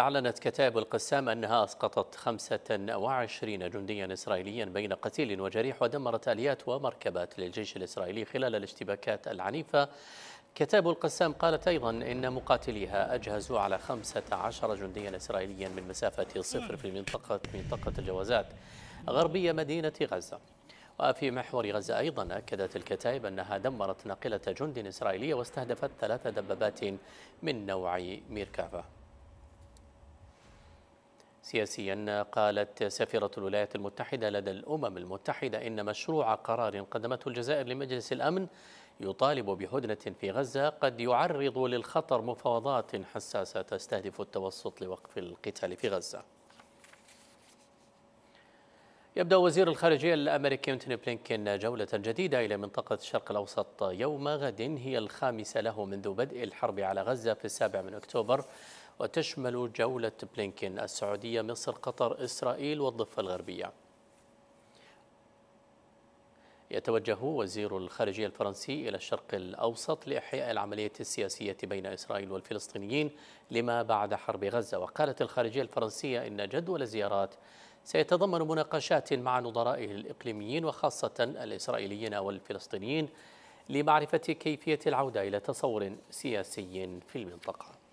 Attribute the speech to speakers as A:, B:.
A: أعلنت كتائب القسام أنها أسقطت 25 جنديا إسرائيليا بين قتيل وجريح ودمرت آليات ومركبات للجيش الإسرائيلي خلال الاشتباكات العنيفة كتائب القسام قالت أيضا إن مقاتليها أجهزوا على 15 جنديا إسرائيليا من مسافة صفر في منطقة منطقة الجوازات غربية مدينة غزة وفي محور غزة أيضا أكدت الكتائب أنها دمرت ناقلة جند إسرائيلية واستهدفت ثلاث دبابات من نوع ميركافا سياسيا قالت سفيرة الولايات المتحدة لدى الأمم المتحدة إن مشروع قرار قدمته الجزائر لمجلس الأمن يطالب بهدنة في غزة قد يعرض للخطر مفاوضات حساسة تستهدف التوسط لوقف القتال في غزة يبدأ وزير الخارجية الأمريكي أنتوني بلينكين جولة جديدة إلى منطقة الشرق الأوسط يوم غد هي الخامسة له منذ بدء الحرب على غزة في السابع من أكتوبر وتشمل جولة بلينكين السعودية مصر قطر إسرائيل والضفة الغربية يتوجه وزير الخارجية الفرنسي إلى الشرق الأوسط لإحياء العملية السياسية بين إسرائيل والفلسطينيين لما بعد حرب غزة وقالت الخارجية الفرنسية إن جدول الزيارات سيتضمن مناقشات مع نظرائه الإقليميين وخاصة الإسرائيليين والفلسطينيين لمعرفة كيفية العودة إلى تصور سياسي في المنطقة